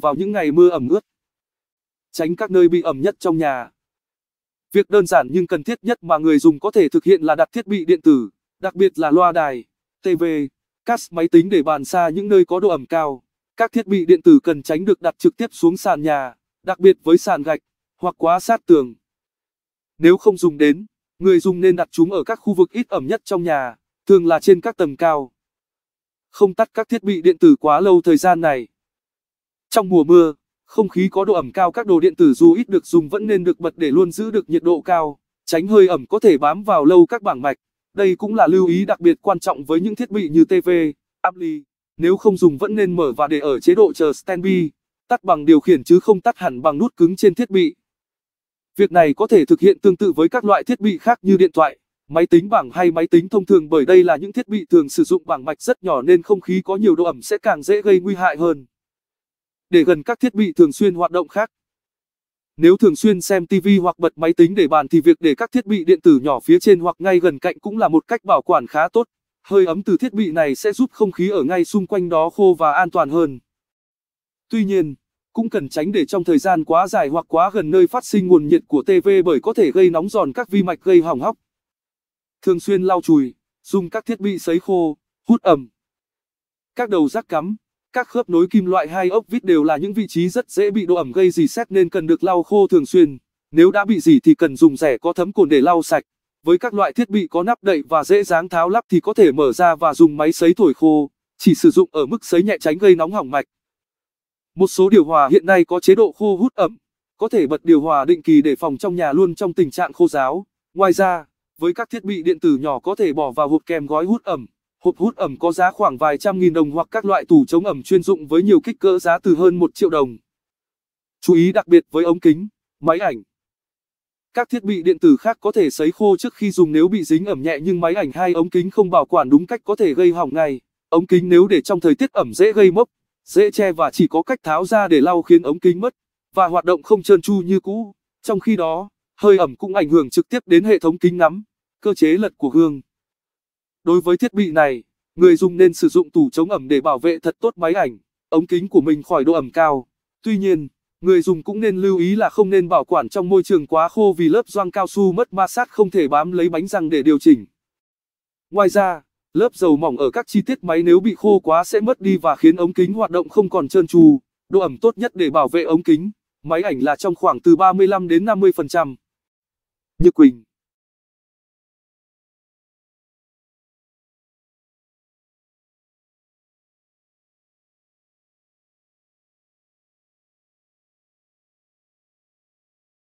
vào những ngày mưa ẩm ướt. Tránh các nơi bị ẩm nhất trong nhà. Việc đơn giản nhưng cần thiết nhất mà người dùng có thể thực hiện là đặt thiết bị điện tử, đặc biệt là loa đài, TV, cast máy tính để bàn xa những nơi có độ ẩm cao. Các thiết bị điện tử cần tránh được đặt trực tiếp xuống sàn nhà, đặc biệt với sàn gạch hoặc quá sát tường. Nếu không dùng đến, người dùng nên đặt chúng ở các khu vực ít ẩm nhất trong nhà, thường là trên các tầng cao. Không tắt các thiết bị điện tử quá lâu thời gian này. Trong mùa mưa, không khí có độ ẩm cao các đồ điện tử dù ít được dùng vẫn nên được bật để luôn giữ được nhiệt độ cao, tránh hơi ẩm có thể bám vào lâu các bảng mạch. Đây cũng là lưu ý đặc biệt quan trọng với những thiết bị như TV, ampli. Nếu không dùng vẫn nên mở và để ở chế độ chờ standby, tắt bằng điều khiển chứ không tắt hẳn bằng nút cứng trên thiết bị. Việc này có thể thực hiện tương tự với các loại thiết bị khác như điện thoại, máy tính bảng hay máy tính thông thường bởi đây là những thiết bị thường sử dụng bảng mạch rất nhỏ nên không khí có nhiều độ ẩm sẽ càng dễ gây nguy hại hơn để gần các thiết bị thường xuyên hoạt động khác. Nếu thường xuyên xem TV hoặc bật máy tính để bàn thì việc để các thiết bị điện tử nhỏ phía trên hoặc ngay gần cạnh cũng là một cách bảo quản khá tốt. Hơi ấm từ thiết bị này sẽ giúp không khí ở ngay xung quanh đó khô và an toàn hơn. Tuy nhiên, cũng cần tránh để trong thời gian quá dài hoặc quá gần nơi phát sinh nguồn nhiệt của TV bởi có thể gây nóng giòn các vi mạch gây hỏng hóc. Thường xuyên lau chùi, dùng các thiết bị sấy khô, hút ẩm. Các đầu rác cắm các khớp nối kim loại hay ốc vít đều là những vị trí rất dễ bị độ ẩm gây dì xét nên cần được lau khô thường xuyên. Nếu đã bị dỉ thì cần dùng rẻ có thấm cồn để lau sạch. Với các loại thiết bị có nắp đậy và dễ dáng tháo lắp thì có thể mở ra và dùng máy sấy thổi khô, chỉ sử dụng ở mức sấy nhẹ tránh gây nóng hỏng mạch. Một số điều hòa hiện nay có chế độ khô hút ẩm, có thể bật điều hòa định kỳ để phòng trong nhà luôn trong tình trạng khô ráo. Ngoài ra, với các thiết bị điện tử nhỏ có thể bỏ vào hộp kèm gói hút ẩm. Hộp hút ẩm có giá khoảng vài trăm nghìn đồng hoặc các loại tủ chống ẩm chuyên dụng với nhiều kích cỡ giá từ hơn 1 triệu đồng. Chú ý đặc biệt với ống kính, máy ảnh. Các thiết bị điện tử khác có thể sấy khô trước khi dùng nếu bị dính ẩm nhẹ nhưng máy ảnh hay ống kính không bảo quản đúng cách có thể gây hỏng ngay. Ống kính nếu để trong thời tiết ẩm dễ gây mốc, dễ che và chỉ có cách tháo ra để lau khiến ống kính mất và hoạt động không trơn tru như cũ. Trong khi đó, hơi ẩm cũng ảnh hưởng trực tiếp đến hệ thống kính ngắm, cơ chế lật của gương. Đối với thiết bị này, người dùng nên sử dụng tủ chống ẩm để bảo vệ thật tốt máy ảnh, ống kính của mình khỏi độ ẩm cao. Tuy nhiên, người dùng cũng nên lưu ý là không nên bảo quản trong môi trường quá khô vì lớp gioăng cao su mất ma sát không thể bám lấy bánh răng để điều chỉnh. Ngoài ra, lớp dầu mỏng ở các chi tiết máy nếu bị khô quá sẽ mất đi và khiến ống kính hoạt động không còn trơn tru. Độ ẩm tốt nhất để bảo vệ ống kính, máy ảnh là trong khoảng từ 35 đến 50%. Như Quỳnh